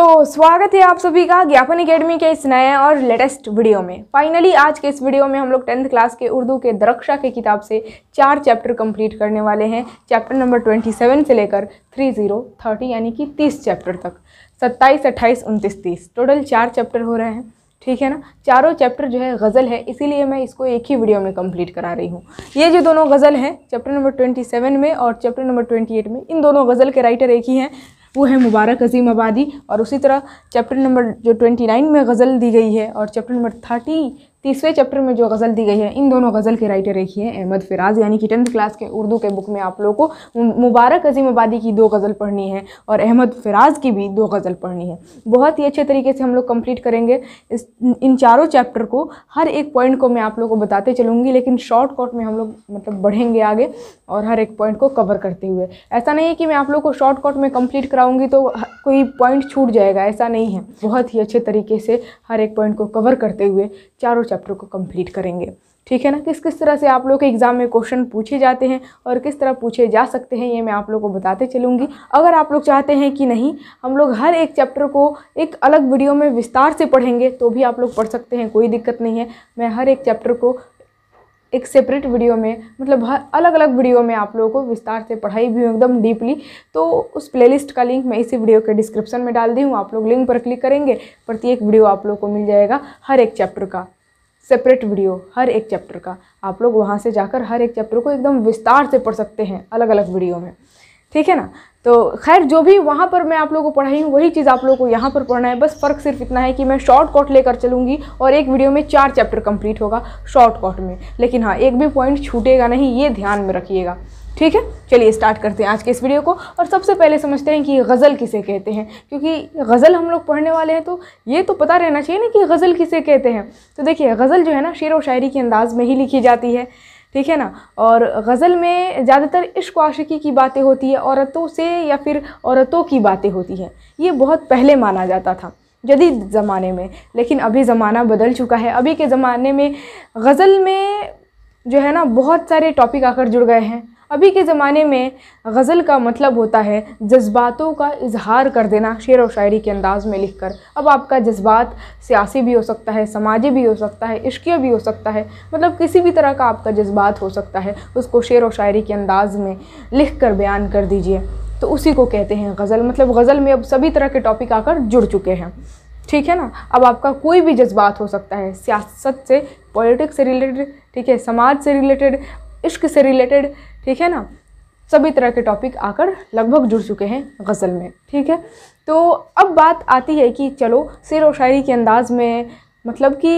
तो स्वागत है आप सभी का ज्ञापन अकेडमी के इस नए और लेटेस्ट वीडियो में फाइनली आज के इस वीडियो में हम लोग टेंथ क्लास के उर्दू के दरक्षा के किताब से चार चैप्टर कंप्लीट करने वाले हैं चैप्टर नंबर ट्वेंटी सेवन से लेकर थ्री जीरो थर्टी यानी कि तीस चैप्टर तक सत्ताईस अट्ठाईस उनतीस तीस टोटल चार चैप्टर हो रहे हैं ठीक है ना चारों चैप्टर जो है गज़ल है इसीलिए मैं इसको एक ही वीडियो में कंप्लीट करा रही हूँ ये जो दोनों गज़ल हैं चैप्टर नंबर ट्वेंटी सेवन में और चैप्टर नंबर ट्वेंटी एट में इन दोनों गज़ल के राइटर एक ही हैं वो है मुबारक अजीम आबादी और उसी तरह चैप्टर नंबर जो ट्वेंटी नाइन में गज़ल दी गई है और चैप्टर नंबर थर्टी तीसरे चैप्टर में जो गज़ल दी गई है इन दोनों गज़ल के राइटर एक ही है अहमद फ़िराज यानी कि टेंथ क्लास के उर्दू के बुक में आप लोगों को मुबारक अजीम आबादी की दो गज़ल पढ़नी है और अहमद फ़िराज की भी दो गज़ल पढ़नी है बहुत ही अच्छे तरीके से हम लोग कंप्लीट करेंगे इस इन चारों चैप्टर को हर एक पॉइंट को मैं आप लोग को बताते चलूँगी लेकिन शॉर्ट कट में हम लोग मतलब बढ़ेंगे आगे और हर एक पॉइंट को कवर करते हुए ऐसा नहीं है कि मैं आप लोग को शॉर्ट कट में कम्प्लीट कराऊँगी तो कोई पॉइंट छूट जाएगा ऐसा नहीं है बहुत ही अच्छे तरीके से हर एक पॉइंट को कवर करते हुए चारों चैप्टर को कंप्लीट करेंगे ठीक है ना किस किस तरह से आप लोग के एग्ज़ाम में क्वेश्चन पूछे जाते हैं और किस तरह पूछे जा सकते हैं ये मैं आप लोग को बताते चलूँगी अगर आप लोग चाहते हैं कि नहीं हम लोग हर एक चैप्टर को एक अलग वीडियो में विस्तार से पढ़ेंगे तो भी आप लोग पढ़ सकते हैं कोई दिक्कत नहीं है मैं हर एक चैप्टर को एक सेपरेट वीडियो में मतलब हर अलग अलग वीडियो में आप लोगों को विस्तार से पढ़ाई भी हूँ एकदम डीपली तो उस प्लेलिस्ट का लिंक मैं इसी वीडियो के डिस्क्रिप्शन में डाल दी हूँ आप लोग लिंक पर क्लिक करेंगे प्रत्येक वीडियो आप लोग को मिल जाएगा हर एक चैप्टर का सेपरेट वीडियो हर एक चैप्टर का आप लोग वहाँ से जाकर हर एक चैप्टर को एकदम विस्तार से पढ़ सकते हैं अलग अलग वीडियो में ठीक है ना तो खैर जो भी वहाँ पर मैं आप लोगों को पढ़ाई हूँ वही चीज़ आप लोगों को यहाँ पर पढ़ना है बस फ़र्क सिर्फ इतना है कि मैं शॉर्ट कट लेकर चलूँगी और एक वीडियो में चार चैप्टर कंप्लीट होगा शॉर्ट कट में लेकिन हाँ एक भी पॉइंट छूटेगा नहीं ये ध्यान में रखिएगा ठीक है चलिए स्टार्ट करते हैं आज के इस वीडियो को और सबसे पहले समझते हैं कि गज़ल किसे कहते हैं क्योंकि गज़ल हम लोग पढ़ने वाले हैं तो ये तो पता रहना चाहिए ना कि गज़ल किसे कहते हैं तो देखिए गज़ल जो है ना शेर व शायरी के अंदाज़ में ही लिखी जाती है ठीक है ना और गज़ल में ज़्यादातर इश्क आशिकी की बातें होती है औरतों से या फिर औरतों की बातें होती हैं ये बहुत पहले माना जाता था जदीद ज़माने में लेकिन अभी ज़माना बदल चुका है अभी के ज़माने में गज़ल में जो है ना बहुत सारे टॉपिक आकर जुड़ गए हैं अभी के ज़माने में गज़ल का मतलब होता है जज्बातों का इजहार कर देना शेर व शायरी के अंदाज़ में लिख कर अब आपका जज्बात सियासी भी हो सकता है समाजी भी हो सकता है इश्क भी हो सकता है मतलब किसी भी तरह का आपका जज्बात हो सकता है उसको शेर व शायरी के अंदाज़ में लिख कर बयान कर दीजिए तो उसी को कहते हैं गज़ल मतलब गज़ल में अब सभी तरह के टॉपिक आकर जुड़ चुके हैं ठीक है ना अब आपका कोई भी जज्बात हो सकता है सियासत से पॉलिटिक्स से रिलेटेड ठीक है समाज से रिलेटेड इश्क से रिलेटेड ठीक है ना सभी तरह के टॉपिक आकर लगभग जुड़ चुके हैं गज़ल में ठीक है तो अब बात आती है कि चलो शेर व शायरी के अंदाज़ में मतलब कि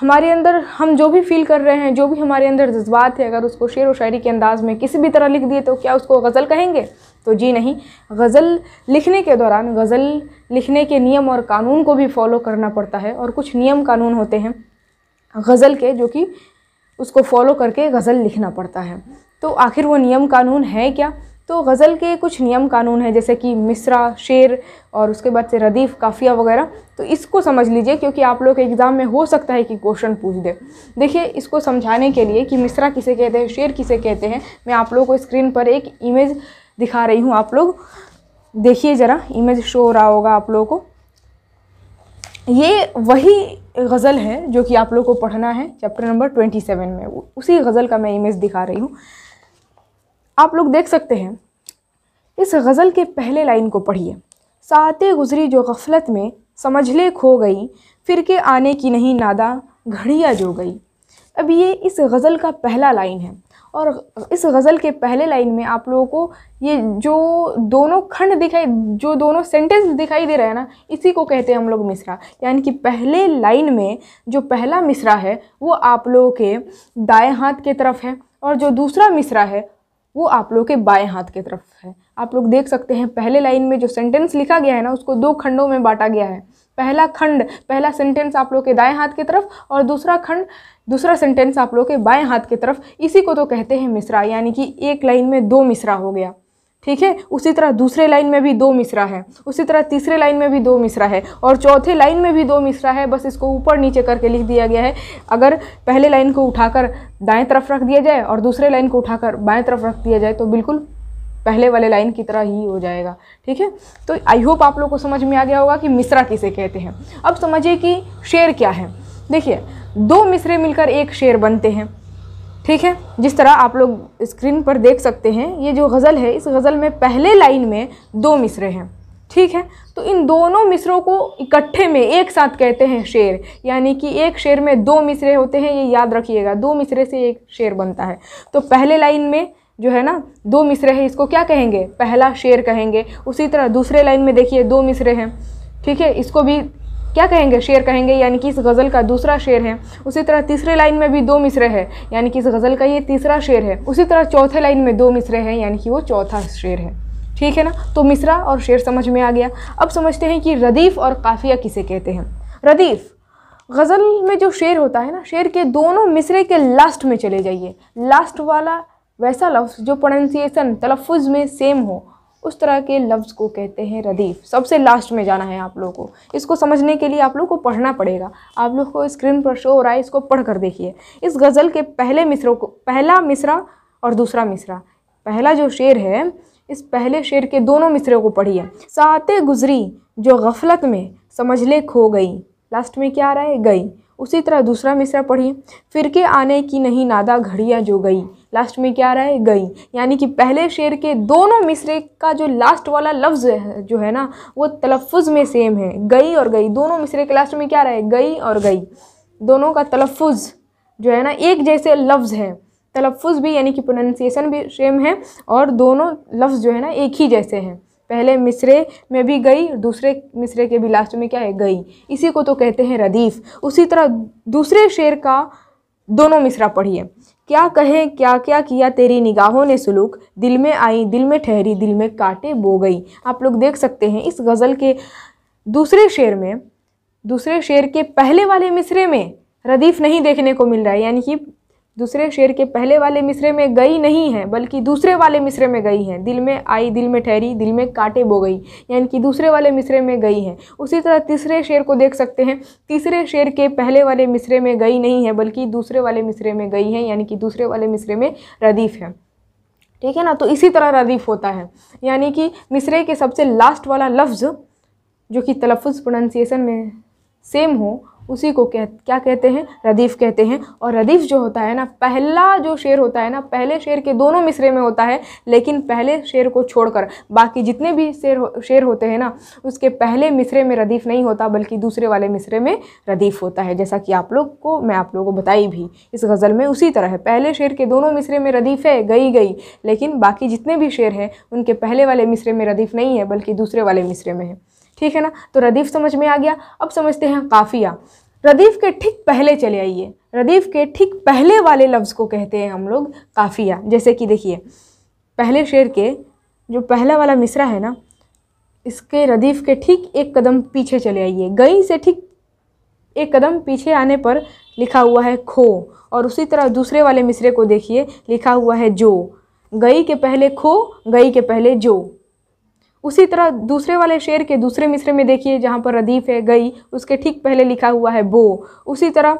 हमारे अंदर हम जो भी फील कर रहे हैं जो भी हमारे अंदर जज्बात है अगर उसको शेर व शायरी के अंदाज़ में किसी भी तरह लिख दिए तो क्या उसको गज़ल कहेंगे तो जी नहीं गज़ल लिखने के दौरान गज़ल लिखने के नियम और कानून को भी फॉलो करना पड़ता है और कुछ नियम कानून होते हैं गज़ल के जो कि उसको फॉलो करके गज़ल लिखना पड़ता है तो आखिर वो नियम कानून है क्या तो गज़ल के कुछ नियम कानून हैं जैसे कि मिसरा शेर और उसके बाद से रदीफ़ काफ़िया वगैरह तो इसको समझ लीजिए क्योंकि आप लोग एग्ज़ाम में हो सकता है कि क्वेश्चन पूछ दे देखिए इसको समझाने के लिए कि मिसरा किसे कहते हैं शेर किसे कहते हैं मैं आप लोगों को स्क्रीन पर एक इमेज दिखा रही हूँ आप लोग देखिए ज़रा इमेज शो हो रहा होगा आप लोगों को ये वही गज़ल है जो कि आप लोग को पढ़ना है चैप्टर नंबर ट्वेंटी सेवन में उसी गज़ल का मैं इमेज दिखा रही हूँ आप लोग देख सकते हैं इस गज़ल के पहले लाइन को पढ़िए साते गुजरी जो गफलत में समझ ले खो गई फिर के आने की नहीं नादा घड़िया जो गई अब ये इस गज़ल का पहला लाइन है और इस गज़ल के पहले लाइन में आप लोगों को ये जो दोनों खंड दिखाई जो दोनों सेंटेंस दिखाई दे रहे हैं ना इसी को कहते हैं हम लोग मिसरा यानी कि पहले लाइन में जो पहला मिसरा है वो आप लोगों के दाएं हाथ के तरफ है और जो दूसरा मिसरा है वो आप लोग के बाएं हाथ की तरफ है आप लोग देख सकते हैं पहले लाइन में जो सेंटेंस लिखा गया है ना उसको दो खंडों में बांटा गया है पहला खंड पहला सेंटेंस आप लोग के दाएं हाथ की तरफ और दूसरा खंड दूसरा सेंटेंस आप लोग के बाएं हाथ की तरफ इसी को तो कहते हैं मिसरा यानी कि एक लाइन में दो मिसरा हो गया ठीक है उसी तरह दूसरे लाइन में भी दो मिसरा है उसी तरह तीसरे लाइन में भी दो मिसरा है और चौथे लाइन में भी दो मिसरा है बस इसको ऊपर नीचे करके लिख दिया गया है अगर पहले लाइन को उठाकर दाएं तरफ रख दिया जाए और दूसरे लाइन को उठाकर बाएं तरफ रख दिया जाए तो बिल्कुल पहले वाले लाइन की तरह ही हो जाएगा ठीक है तो आई होप आप लोग को समझ में आ गया होगा कि मिसरा किसे कहते हैं अब समझिए कि शेर क्या है देखिए दो मिसरे मिलकर एक शेर बनते हैं ठीक है जिस तरह आप लोग स्क्रीन पर देख सकते हैं ये जो गज़ल है इस गज़ल में पहले लाइन में दो मिसरे हैं ठीक है तो इन दोनों मिसरों को इकट्ठे में एक साथ कहते हैं शेर यानी कि एक शेर में दो मिसरे होते हैं ये याद रखिएगा दो मिसरे से एक शेर बनता है तो पहले लाइन में जो है ना दो मिसरे हैं इसको क्या कहेंगे पहला शेर कहेंगे उसी तरह दूसरे लाइन में देखिए दो मिसरे हैं ठीक है इसको भी क्या कहेंगे शेर कहेंगे यानी कि इस गज़ल का दूसरा शेर है उसी तरह तीसरे लाइन में भी दो मिसरे है यानी कि इस गज़ल का ये तीसरा शेर है उसी तरह चौथे लाइन में दो मिसरे हैं यानी कि वो चौथा शेर है ठीक है ना तो मिसरा और शेर समझ में आ गया अब समझते हैं कि रदीफ़ और काफ़िया किसे कहते हैं रदीफ़ गज़ल में जो शेर होता है ना शेर के दोनों मिसरे के लास्ट में चले जाइए लास्ट वाला वैसा लफ्ज़ जो प्रोनाउंसिएसन तलफ़ में सेम हो उस तरह के लफ्ज़ को कहते हैं रदीफ़ सबसे लास्ट में जाना है आप लोगों को इसको समझने के लिए आप लोग को पढ़ना पड़ेगा आप लोग को स्क्रीन पर शो हो रहा है इसको पढ़ कर देखिए इस गज़ल के पहले मिसरों को पहला मिसरा और दूसरा मिसरा पहला जो शेर है इस पहले शेर के दोनों मिसरों को पढ़िए साते गुजरी जो गफलत में समझ ले खो गई लास्ट में क्या आ रहा है गई उसी तरह दूसरा मिसरा पढ़िए फिर के आने की नहीं नादा घड़ियाँ जो गई लास्ट में क्या आ रहा है गई यानी कि पहले शेर के दोनों मिसरे का जो लास्ट वाला लफ्ज़ जो है ना वो तलफ़ में सेम है गई और गई दोनों मिसरे के लास्ट में क्या रहा है गई और गई दोनों का तलफ़ जो है ना एक जैसे लफ्ज़ है तलफ़ भी यानी कि प्रोनाउंसिएशन भी सेम है और दोनों लफ्ज़ जो है ना एक ही जैसे हैं पहले मिसरे में भी गई दूसरे मिसरे के भी लास्ट में क्या है गई इसी को तो कहते हैं रदीफ़ उसी तरह दूसरे शेर का दोनों मिसरा पढ़िए क्या कहें क्या क्या किया तेरी निगाहों ने सुलूक दिल में आई दिल में ठहरी दिल में काटे बो गई आप लोग देख सकते हैं इस गज़ल के दूसरे शेर में दूसरे शेर के पहले वाले मिसरे में रदीफ़ नहीं देखने को मिल रहा है यानी कि दूसरे शेर के पहले वाले मिसरे में गई नहीं है बल्कि दूसरे वाले मिसरे में गई है दिल में आई दिल में ठहरी दिल में काटे बो गई यानी कि दूसरे वाले मिसरे में गई है उसी तरह तीसरे शेर को देख सकते हैं तीसरे शेर के पहले वाले मिसरे में गई नहीं है बल्कि दूसरे वाले मिसरे में गई है यानी कि दूसरे वाले मिसरे में रदीफ़ है ठीक है ना तो इसी तरह रदीफ़ होता है यानी कि मिसरे के सबसे लास्ट वाला लफ्ज़ जो कि तलफ़ प्रोनंसिएसन में सेम हो उसी को कह क्या कहते हैं रदीफ़ कहते हैं और रदीफ़ जो होता है ना पहला जो शेर होता है ना पहले शेर के दोनों मिसरे में होता है लेकिन पहले शेर को छोड़कर बाकी जितने भी शेर हो, शेर होते हैं ना उसके पहले मिसरे में रदीफ़ नहीं होता बल्कि दूसरे वाले मिसरे में रदीफ़ होता है जैसा कि आप लोग को मैं आप लोगों को बताई भी इस गज़ल में उसी तरह है पहले शेर के दोनों मिसरे में रदीफ़ है गई गई लेकिन बाकी जितने भी शेर हैं उनके पहले वाले मिसरे में रदीफ़ नहीं है बल्कि दूसरे वाले मिसरे में है ठीक है ना तो रदीफ़ समझ में आ गया अब समझते हैं काफ़िया रदीफ़ के ठीक पहले चले आइए रदीफ़ के ठीक पहले वाले लफ्ज़ को कहते हैं हम लोग काफ़िया जैसे कि देखिए पहले शेर के जो पहला वाला मिसरा है ना इसके रदीफ़ के ठीक एक कदम पीछे चले आइए गई से ठीक एक कदम पीछे आने पर लिखा हुआ है खो और उसी तरह दूसरे वाले मिसरे को देखिए लिखा हुआ है जो गई के पहले खो गई के पहले जो उसी तरह दूसरे वाले शेर के दूसरे मिसरे में देखिए जहाँ पर रदीफ़ है गई उसके ठीक पहले लिखा हुआ है बो उसी तरह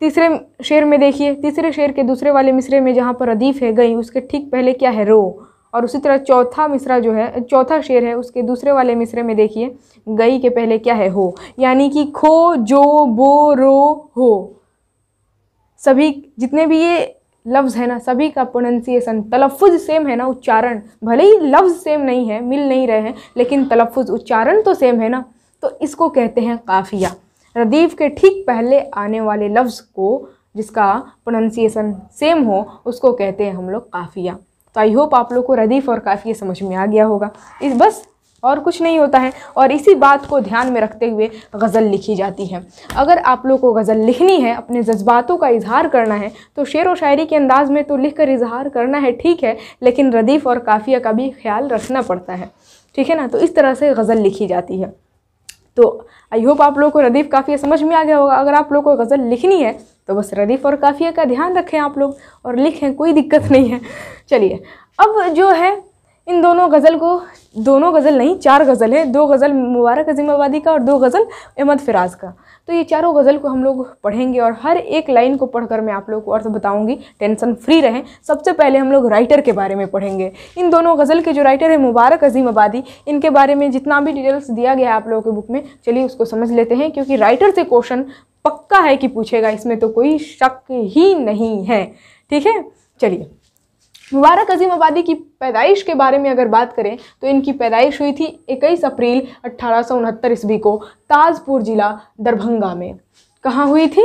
तीसरे शेर में देखिए तीसरे शेर के दूसरे वाले मिसरे में जहाँ पर रदीफ़ है गई उसके ठीक पहले क्या है रो और उसी तरह चौथा मिसरा जो है चौथा शेर है उसके दूसरे वाले मिसरे में देखिए गई के पहले क्या है हो यानी कि खो जो बो रो हो सभी जितने भी ये लफ्ज़ है ना सभी का प्रोनंसिएशन तलफ़ सेम है ना उच्चारण भले ही लफ्ज़ सेम नहीं है मिल नहीं रहे हैं लेकिन तलफ़ उच्चारण तो सेम है ना तो इसको कहते हैं काफ़िया रदीफ़ के ठीक पहले आने वाले लफ्ज़ को जिसका प्रोनंसिएशन सेम हो उसको कहते हैं हम लोग काफ़िया तो आई होप आप लोग को रदीफ़ और काफ़िया समझ में आ गया होगा इस बस और कुछ नहीं होता है और इसी बात को ध्यान में रखते हुए गज़ल लिखी जाती है अगर आप लोग को गज़ल लिखनी है अपने जज्बातों का इजहार करना है तो शेर व शायरी के अंदाज़ में तो लिख कर इजहार करना है ठीक है लेकिन रदीफ़ और काफ़िया का भी ख्याल रखना पड़ता है ठीक है ना तो इस तरह से गज़ल लिखी जाती है तो आई होप आप लोगों को रदीफ़ काफ़िया समझ में आ गया होगा अगर आप लोग को गज़ल लिखनी है तो बस रदीफ़ और काफ़िया का ध्यान रखें आप लोग और लिखें कोई दिक्कत नहीं है चलिए अब जो है इन दोनों गज़ल को दोनों गज़ल नहीं चार गज़ल हैं दो गज़ल मुबारक अजीम आबादी का और दो गज़ल अहमद फ़िराज़ का तो ये चारों गज़ल को हम लोग पढ़ेंगे और हर एक लाइन को पढ़कर मैं आप लोग को अर्थ बताऊंगी टेंशन फ्री रहें सबसे पहले हम लोग राइटर के बारे में पढ़ेंगे इन दोनों गज़ल के जो राइटर हैं मुबारक अजीम आबादी इनके बारे में जितना भी डिटेल्स दिया गया है आप लोगों के बुक में चलिए उसको समझ लेते हैं क्योंकि राइटर से क्वेश्चन पक्का है कि पूछेगा इसमें तो कोई शक ही नहीं है ठीक है चलिए मुबारक अजीम आबादी की पैदाइश के बारे में अगर बात करें तो इनकी पैदाइश हुई थी 21 अप्रैल अट्ठारह ईस्वी को ताजपुर ज़िला दरभंगा में कहाँ हुई थी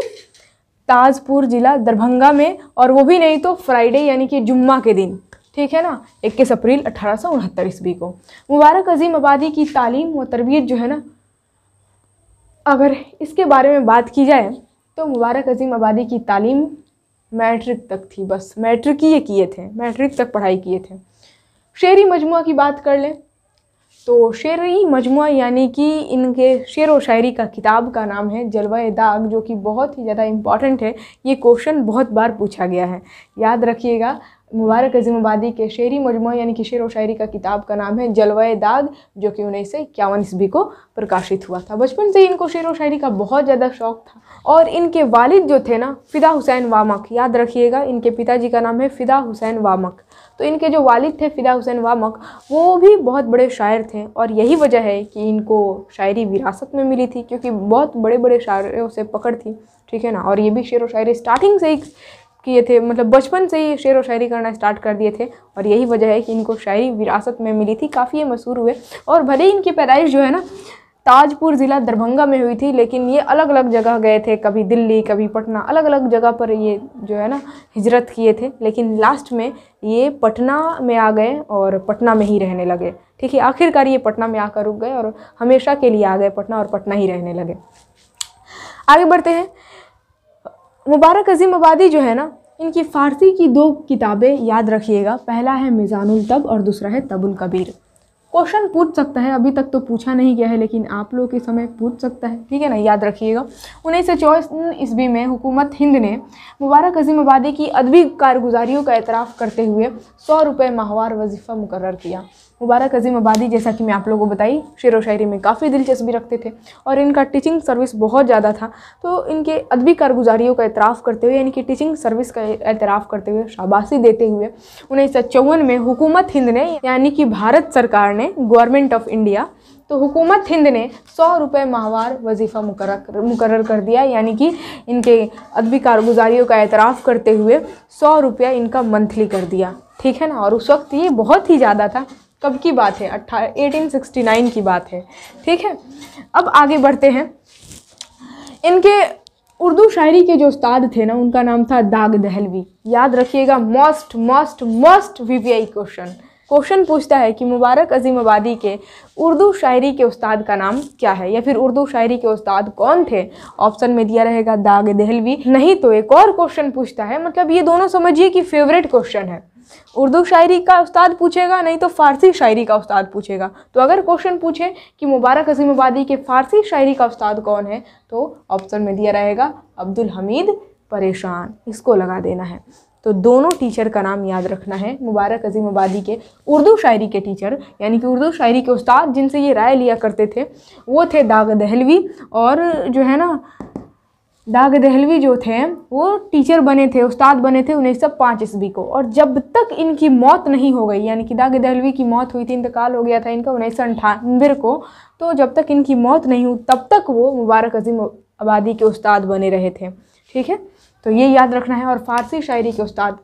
ताजपुर ज़िला दरभंगा में और वो भी नहीं तो फ्राइडे यानी कि जुम्मा के दिन ठीक है ना 21 अप्रैल अट्ठारह ईस्वी को मुबारक अजीम आबादी की तालीम व तरबियत जो है ना अगर इसके बारे में बात की जाए तो मुबारक अजीम आबादी की तालीम मैट्रिक तक थी बस मैट्रिक ही ये किए थे मैट्रिक तक पढ़ाई किए थे शेरी मजमू की बात कर लें तो शेरी मजमू यानी कि इनके शेर व शायरी का किताब का नाम है जलवा दाग जो कि बहुत ही ज़्यादा इम्पॉर्टेंट है ये क्वेश्चन बहुत बार पूछा गया है याद रखिएगा मुबारक आबादी के शेरी मजमू यानी कि शेर व शायरी का किताब का नाम है जलवा दाग जो कि उन्नीस सौ इक्यावन ईस्वी को प्रकाशित हुआ था बचपन से इनको शेर व शायरी का बहुत ज़्यादा शौक था और इनके वालिद जो थे ना फ़िदा हुसैन वामक याद रखिएगा इनके पिताजी का नाम है फ़िदा हुसैन वामक तो इनके जो वालिद थे फ़िदा हुसैन वामक वो भी बहुत बड़े शायर थे और यही वजह है कि इनको शायरी विरासत में मिली थी क्योंकि बहुत बड़े बड़े शायरों से पकड़ थी ठीक है ना और ये भी शेर व शायरी स्टार्टिंग से ही किए थे मतलब बचपन से ही शेर व शायरी करना स्टार्ट कर दिए थे और यही वजह है कि इनको शायरी विरासत में मिली थी काफ़ी ये मशहूर हुए और भले ही इनकी पैदाइश जो है ना ताजपुर ज़िला दरभंगा में हुई थी लेकिन ये अलग अलग जगह गए थे कभी दिल्ली कभी पटना अलग अलग जगह पर ये जो है ना हिजरत किए थे लेकिन लास्ट में ये पटना में आ गए और पटना में ही रहने लगे ठीक है आखिरकार ये पटना में आकर रुक गए और हमेशा के लिए आ गए पटना और पटना ही रहने लगे आगे बढ़ते हैं मुबारक अजीम आबादी जो है ना इनकी फ़ारसी की दो किताबें याद रखिएगा पहला है मिज़ानुल तब और दूसरा है तबुल कबीर क्वेश्चन पूछ सकता है अभी तक तो पूछा नहीं गया है लेकिन आप लोग के समय पूछ सकता है ठीक है ना याद रखिएगा उन्नीस सौ चौबीस ईस्वी में हुकूमत हिंद ने मुबारक अजीम आबादी की अदबी कारगुजारियों का एतराफ़ करते हुए सौ रुपये माहवार वजीफ़ा मुकर किया मुबारक अजीम आबादी जैसा कि मैं आप लोगों को बताई शेर व शायरी में काफ़ी दिलचस्पी रखते थे और इनका टीचिंग सर्विस बहुत ज़्यादा था तो इनके अदबी कारगुजारियों का एतराफ़ करते हुए इनकी टीचिंग सर्विस का एतराफ़ करते हुए शाबाशी देते हुए उन्नीस सौ चौवन में हुकूमत हिंद ने यानी कि भारत सरकार ने गवर्नमेंट ऑफ इंडिया तो हुकूमत हिंद ने सौ रुपये माहवार वजीफ़ा मुकर मुकर कर दिया यानी कि इनके अदबी कारगुजारियों का एतराफ़ करते हुए सौ रुपया इनका मंथली कर दिया ठीक है ना और उस वक्त ये बहुत ही ज़्यादा था कब की बात है अट्ठा एटीन सिक्सटी नाइन की बात है ठीक है अब आगे बढ़ते हैं इनके उर्दू शायरी के जो उस्ताद थे ना उनका नाम था दाग दहलवी याद रखिएगा most most most VPI question question पूछता है कि मुबारक अजीम आबादी के उर्दू शायरी के उस्ताद का नाम क्या है या फिर उर्दू शायरी के उस्ताद कौन थे ऑप्शन में दिया रहेगा दाग दहलवी नहीं तो एक और क्वेश्चन पूछता है मतलब ये दोनों समझिए कि फेवरेट क्वेश्चन है उर्दू शायरी का उस्ताद पूछेगा नहीं तो फ़ारसी शायरी का उस्ताद पूछेगा तो अगर क्वेश्चन पूछे कि मुबारक अजीम आबादी के फ़ारसी शायरी का उस्ताद कौन है तो ऑप्शन में दिया रहेगा अब्दुल हमीद परेशान इसको लगा देना है तो दोनों टीचर का नाम याद रखना है मुबारक अजीम आबादी के उर्दू शायरी के टीचर यानी कि उर्दू शायरी के उस्ताद जिनसे ये राय लिया करते थे वो थे दाग दहलवी और जो है ना दाग दहलवी जो थे वो टीचर बने थे उस्ताद बने थे उन्नीस सौ पाँच ईस्वी को और जब तक इनकी मौत नहीं हो गई यानी कि दाग दहलवी की मौत हुई थी इंतकाल हो गया था इनका उन्नीस सौ अंठानवे को तो जब तक इनकी मौत नहीं हुई तब तक वो मुबारक अजीम आबादी के उस्ताद बने रहे थे ठीक है तो ये याद रखना है और फ़ारसी शायरी के उस्ताद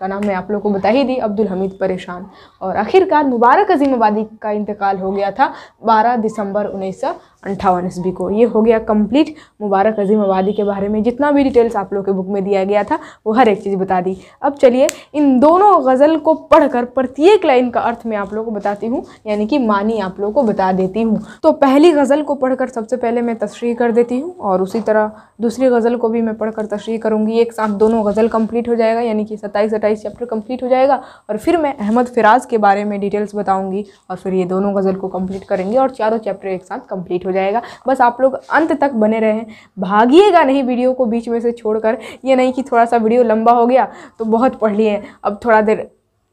का नाम मैं आप लोग को बता ही दी अब्दुल हमीद परेशान और आखिरकार मुबारक अजीम आबादी का इंतकाल हो गया था 12 दिसंबर उन्नीस सौ अंठावन ईस्वी को ये हो गया कंप्लीट मुबारक अजीम आबादी के बारे में जितना भी डिटेल्स आप लोग के बुक में दिया गया था वो हर एक चीज़ बता दी अब चलिए इन दोनों गज़ल को पढ़कर प्रत्येक लाइन का अर्थ मैं आप लोग को बताती हूँ यानी कि मानी आप लोग को बता देती हूँ तो पहली गज़ल को पढ़कर सबसे पहले मैं तशरी कर देती हूँ और उसी तरह दूसरी गज़ल को भी मैं कर तशरी करूँगी करूँगी एक साथ दोनों गज़ल कंप्लीट हो जाएगा यानी कि सत्ताईस अट्ठाईस चैप्टर कंप्लीट हो जाएगा और फिर मैं अहमद फिराज के बारे में डिटेल्स बताऊँगी और फिर ये दोनों गज़ल को कंप्लीट करेंगे और चारों चैप्टर एक साथ कंप्लीट हो जाएगा बस आप लोग अंत तक बने रहें भागिएगा नहीं वीडियो को बीच में से कर ये नहीं कि थोड़ा सा वीडियो लंबा हो गया तो बहुत पढ़ लिए अब थोड़ा देर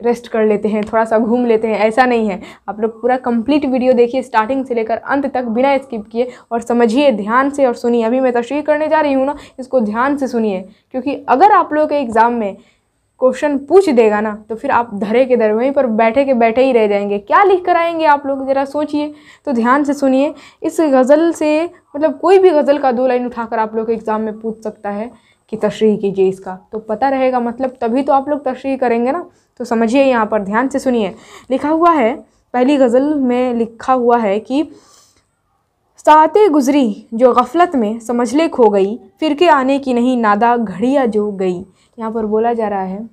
रेस्ट कर लेते हैं थोड़ा सा घूम लेते हैं ऐसा नहीं है आप लोग पूरा कंप्लीट वीडियो देखिए स्टार्टिंग से लेकर अंत तक बिना स्किप किए और समझिए ध्यान से और सुनिए अभी मैं तशरी करने जा रही हूँ ना इसको ध्यान से सुनिए क्योंकि अगर आप लोग के एग्ज़ाम में क्वेश्चन पूछ देगा ना तो फिर आप धरे के धरे वहीं पर बैठे के बैठे ही रह जाएंगे क्या लिख कर आएंगे आप लोग ज़रा सोचिए तो ध्यान से सुनिए इस गज़ल से मतलब कोई भी गज़ल का दो लाइन उठाकर आप लोग एग्ज़ाम में पूछ सकता है कि तशरी कीजिए इसका तो पता रहेगा मतलब तभी तो आप लोग तशरी करेंगे ना तो समझिए यहाँ पर ध्यान से सुनिए लिखा हुआ है पहली गज़ल में लिखा हुआ है कि साते गुज़री जो गफलत में समझ ले खो गई फिर के आने की नहीं नादा घड़िया जो गई यहाँ पर बोला जा रहा है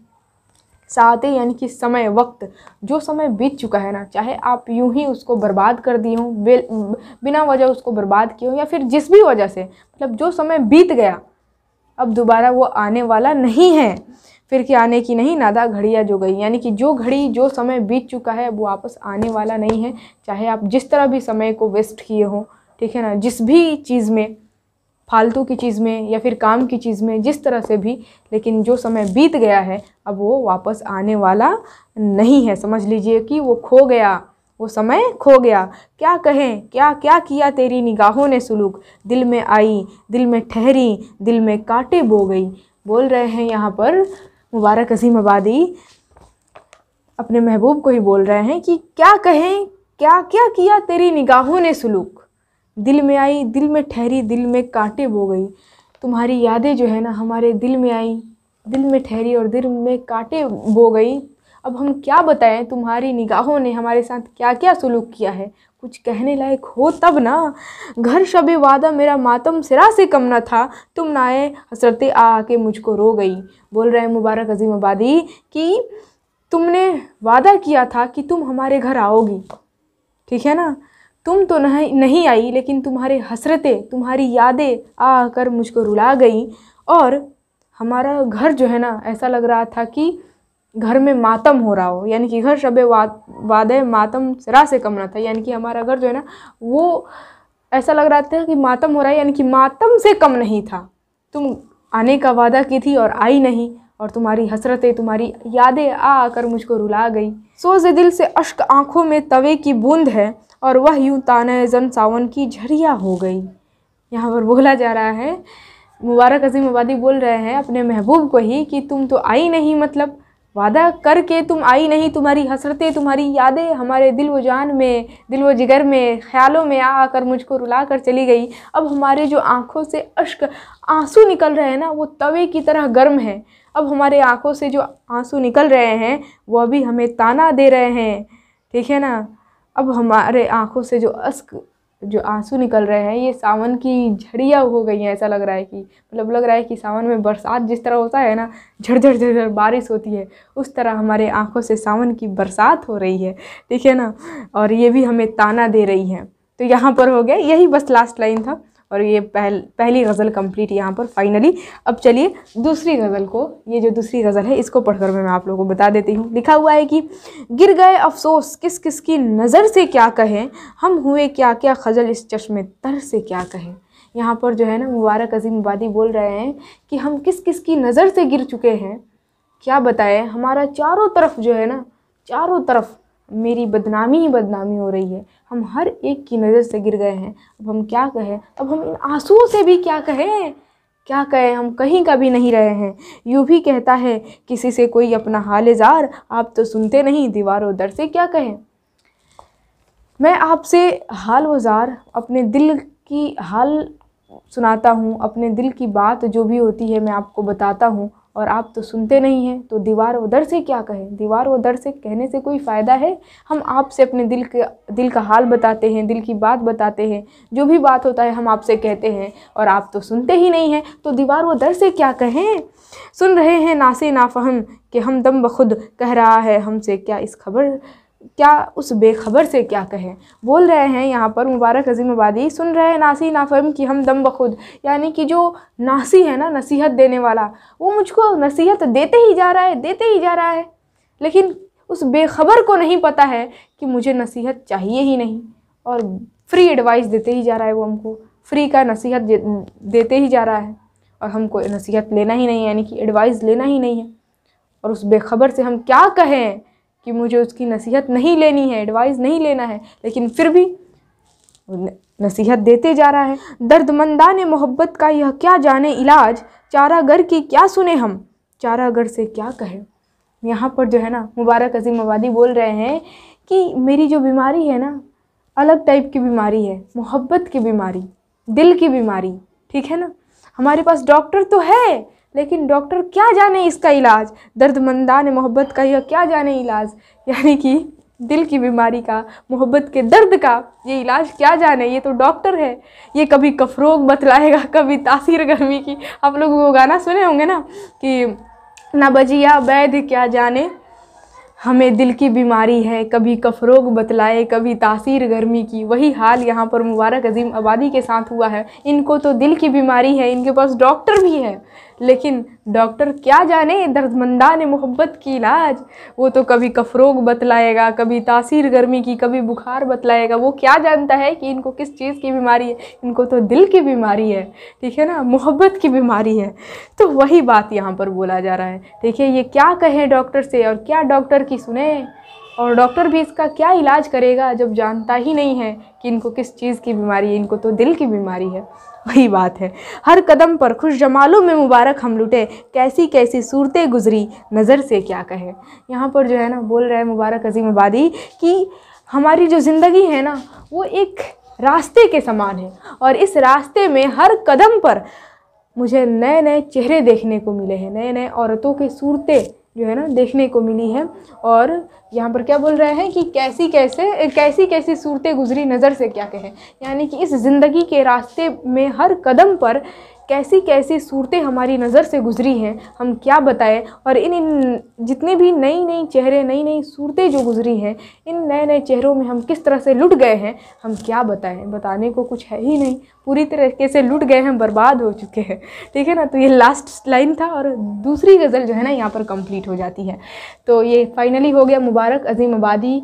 साते यानी कि समय वक्त जो समय बीत चुका है ना चाहे आप यूं ही उसको बर्बाद कर दिए हों बिना वजह उसको बर्बाद किए हों या फिर जिस भी वजह से मतलब जो समय बीत गया अब दोबारा वो आने वाला नहीं है फिर के आने की नहीं नादा घड़िया जो गई यानी कि जो घड़ी जो समय बीत चुका है वो वापस आने वाला नहीं है चाहे आप जिस तरह भी समय को वेस्ट किए हों ठीक है ना जिस भी चीज़ में फालतू की चीज़ में या फिर काम की चीज़ में जिस तरह से भी लेकिन जो समय बीत गया है अब वो वापस आने वाला नहीं है समझ लीजिए कि वो खो गया वो समय खो गया क्या कहें क्या क्या किया तेरी निगाहों ने सुलूक दिल में आई दिल में ठहरी दिल में कांटे बो गई बोल रहे हैं यहाँ पर मुबारक अजीम आबादी अपने महबूब को ही बोल रहे हैं कि क्या कहें क्या क्या किया तेरी निगाहों ने सुलूक दिल में आई दिल में ठहरी दिल में कांटे बो गई तुम्हारी यादें जो है ना हमारे दिल में आई दिल में ठहरी और दिल में कांटे बो गई अब हम क्या बताएं तुम्हारी निगाहों ने हमारे साथ क्या क्या सलूक किया है कुछ कहने लायक हो तब ना घर शब वादा मेरा मातम सिरा से कम ना था तुम ना आए हसरत आके मुझको रो गई बोल रहे हैं मुबारक अजीम आबादी कि तुमने वादा किया था कि तुम हमारे घर आओगी ठीक है ना तुम तो नहीं नहीं आई लेकिन तुम्हारे हसरतें तुम्हारी यादें आकर मुझको रुला गई और हमारा घर जो है ना ऐसा लग रहा था कि घर में मातम हो रहा हो यानी कि घर शब वाद वादे मातम सिरा से कम ना था यानी कि हमारा घर जो है ना वो ऐसा लग रहा था कि मातम हो रहा है यानी कि मातम से कम नहीं था तुम आने का वादा की थी और आई नहीं और तुम्हारी हसरतें तुम्हारी यादें आ आकर मुझको रुला गई सोज दिल से अश्क आँखों में तवे की बूंद है और वह यूँ ताना जन सावन की झरिया हो गई यहाँ पर बोला जा रहा है मुबारक अजीम आबादी बोल रहे हैं अपने महबूब को ही कि तुम तो आई नहीं मतलब वादा करके तुम आई नहीं तुम्हारी हसरतें तुम्हारी यादें हमारे दिल व जान में दिल व जिगर में ख्यालों में आ आकर मुझको रुला कर चली गई अब हमारे जो आँखों से अश्क आंसू निकल रहे हैं ना वो तवे की तरह गर्म है अब हमारे आँखों से जो आंसू निकल रहे हैं वो अभी हमें ताना दे रहे हैं ठीक है ना अब हमारे आँखों से जो अश्क जो आंसू निकल रहे हैं ये सावन की झड़िया हो गई हैं ऐसा लग रहा है कि मतलब लग रहा है कि सावन में बरसात जिस तरह होता है ना झड़झड़ झड़झड़ बारिश होती है उस तरह हमारे आँखों से सावन की बरसात हो रही है ठीक है ना और ये भी हमें ताना दे रही है तो यहाँ पर हो गया यही बस लास्ट लाइन था और ये पहल पहली गज़ल कंप्लीट यहाँ पर फाइनली अब चलिए दूसरी गज़ल को ये जो दूसरी गज़ल है इसको पढ़कर मैं आप लोगों को बता देती हूँ लिखा हुआ है कि गिर गए अफसोस किस किस की नज़र से क्या कहें हम हुए क्या क्या खजल इस चश्मे तर से क्या कहें यहाँ पर जो है ना मुबारक अजीम वादी बोल रहे हैं कि हम किस किस की नज़र से गिर चुके हैं क्या बताएं हमारा चारों तरफ जो है ना चारों तरफ मेरी बदनामी ही बदनामी हो रही है हम हर एक की नज़र से गिर गए हैं अब हम क्या कहें अब हम इन आंसुओं से भी क्या कहें क्या कहें हम कहीं का भी नहीं रहे हैं यूँ भी कहता है किसी से कोई अपना हालजार आप तो सुनते नहीं दीवारों दर से क्या कहें मैं आपसे हाल वजार अपने दिल की हाल सुनाता हूँ अपने दिल की बात जो भी होती है मैं आपको बताता हूँ और आप तो सुनते नहीं हैं तो दीवार दर से क्या कहें दीवार व दर से कहने से कोई फ़ायदा है हम आपसे अपने दिल के दिल का हाल बताते हैं दिल की बात बताते हैं जो भी बात होता है हम आपसे कहते हैं और आप तो सुनते ही नहीं हैं तो दीवार व दर से क्या कहें सुन रहे हैं नासे नाफहम कि हम दम बखुद कह रहा है हमसे क्या इस खबर क्या उस बेखबर से क्या कहें बोल रहे हैं यहाँ पर मुबारक अजीम आबादी सुन रहे हैं नासी नाफम कि हम दम बखुद यानी कि जो नासी है ना नसीहत देने वाला वो मुझको नसीहत देते ही जा रहा है देते ही जा रहा है लेकिन उस बेखबर को नहीं पता है कि मुझे नसीहत चाहिए ही नहीं और फ्री एडवाइस देते ही जा रहा है वो हमको फ्री का नसीहत देते ही जा रहा है और हमको नसीहत लेना ही नहीं है यानी कि एडवाइस लेना ही नहीं है और उस बेखबर से हम क्या कहें कि मुझे उसकी नसीहत नहीं लेनी है एडवाइस नहीं लेना है लेकिन फिर भी नसीहत देते जा रहा है दर्दमंदा ने मोहब्बत का यह क्या जाने इलाज चारागर की क्या सुने हम चारागर से क्या कहें यहाँ पर जो है ना मुबारक अजीम मवादी बोल रहे हैं कि मेरी जो बीमारी है ना अलग टाइप की बीमारी है मोहब्बत की बीमारी दिल की बीमारी ठीक है ना हमारे पास डॉक्टर तो है लेकिन डॉक्टर क्या जाने इसका इलाज दर्द ने मोहब्बत का यह क्या जाने इलाज यानी कि दिल की बीमारी का मोहब्बत के दर्द का ये इलाज क्या जाने ये तो डॉक्टर है ये कभी कफरोग बतलाएगा कभी तासीर गर्मी की आप लोग वो गाना सुने होंगे ना कि ना बजिया वैध क्या जाने हमें दिल की बीमारी है कभी कफरोग बतलाए कभी तासीर गर्मी की वही हाल यहाँ पर मुबारक अजीम आबादी के साथ हुआ है इनको तो दिल की बीमारी है इनके पास डॉक्टर भी है लेकिन डॉक्टर क्या जाने दर्दमंदा ने मोहब्बत की इलाज वो तो कभी कफरोग बतलाएगा कभी तासीर गर्मी की कभी बुखार बतलाएगा वो क्या जानता है कि इनको किस चीज़ की बीमारी है इनको तो दिल की बीमारी है ठीक है ना मोहब्बत की बीमारी है तो वही बात यहाँ पर बोला जा रहा है देखिए ये क्या कहें डॉक्टर से और क्या डॉक्टर की सुने और डॉक्टर भी इसका क्या इलाज करेगा जब जानता ही नहीं है कि इनको किस चीज़ की बीमारी है इनको तो दिल की बीमारी है वही बात है हर कदम पर खुश जमालों में मुबारक हम लुटे कैसी कैसी सूरतें गुजरी नज़र से क्या कहे यहाँ पर जो है ना बोल रहे हैं मुबारक अजीम आबादी कि हमारी जो ज़िंदगी है ना वो एक रास्ते के समान है और इस रास्ते में हर कदम पर मुझे नए नए चेहरे देखने को मिले हैं नए नए औरतों के सूरतें जो है ना देखने को मिली है और यहाँ पर क्या बोल रहे हैं कि कैसी कैसे कैसी कैसी सूरतें गुजरी नज़र से क्या कहें यानी कि इस ज़िंदगी के रास्ते में हर कदम पर कैसी कैसी सूरतें हमारी नज़र से गुज़री हैं हम क्या बताएं और इन इन जितने भी नई नई चेहरे नई नई सूरतें जो गुज़री हैं इन नए नए चेहरों में हम किस तरह से लुट गए हैं हम क्या बताएं बताने को कुछ है ही नहीं पूरी तरीके से लुट गए हैं बर्बाद हो चुके हैं ठीक है ना तो ये लास्ट लाइन था और दूसरी गज़ल जो है ना यहाँ पर कंप्लीट हो जाती है तो ये फाइनली हो गया मुबारक अजीम आबादी